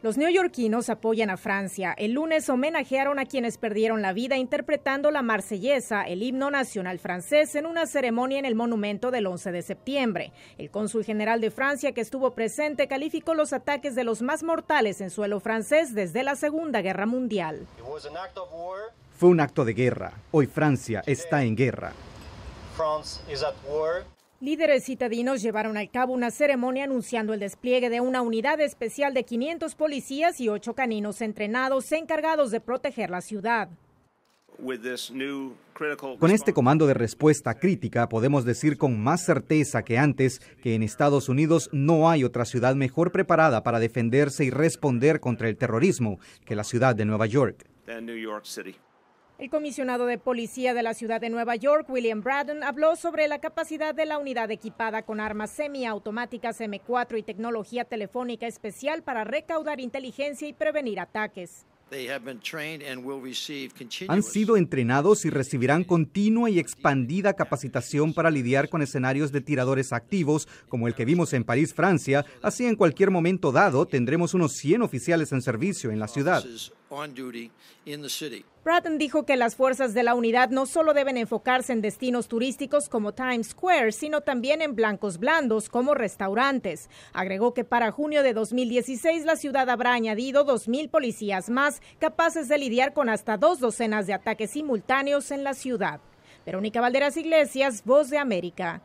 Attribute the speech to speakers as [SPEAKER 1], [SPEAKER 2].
[SPEAKER 1] Los neoyorquinos apoyan a Francia. El lunes homenajearon a quienes perdieron la vida interpretando la marsellesa, el himno nacional francés, en una ceremonia en el monumento del 11 de septiembre. El cónsul general de Francia que estuvo presente calificó los ataques de los más mortales en suelo francés desde la Segunda Guerra Mundial.
[SPEAKER 2] Fue un acto de guerra. Hoy Francia está en guerra.
[SPEAKER 1] Líderes citadinos llevaron a cabo una ceremonia anunciando el despliegue de una unidad especial de 500 policías y ocho caninos entrenados encargados de proteger la ciudad. Con
[SPEAKER 2] este comando de respuesta crítica podemos decir con más certeza que antes que en Estados Unidos no hay otra ciudad mejor preparada para defenderse y responder contra el terrorismo que la ciudad de Nueva York.
[SPEAKER 1] El comisionado de policía de la ciudad de Nueva York, William Braddon, habló sobre la capacidad de la unidad equipada con armas semiautomáticas M4 y tecnología telefónica especial para recaudar inteligencia y prevenir ataques. Han
[SPEAKER 2] sido entrenados y recibirán continua y expandida capacitación para lidiar con escenarios de tiradores activos, como el que vimos en París, Francia. Así, en cualquier momento dado, tendremos unos 100 oficiales en servicio en la ciudad.
[SPEAKER 1] Bratton dijo que las fuerzas de la unidad no solo deben enfocarse en destinos turísticos como Times Square, sino también en blancos blandos como restaurantes. Agregó que para junio de 2016 la ciudad habrá añadido 2.000 policías más capaces de lidiar con hasta dos docenas de ataques simultáneos en la ciudad. Verónica Valderas Iglesias, Voz de América.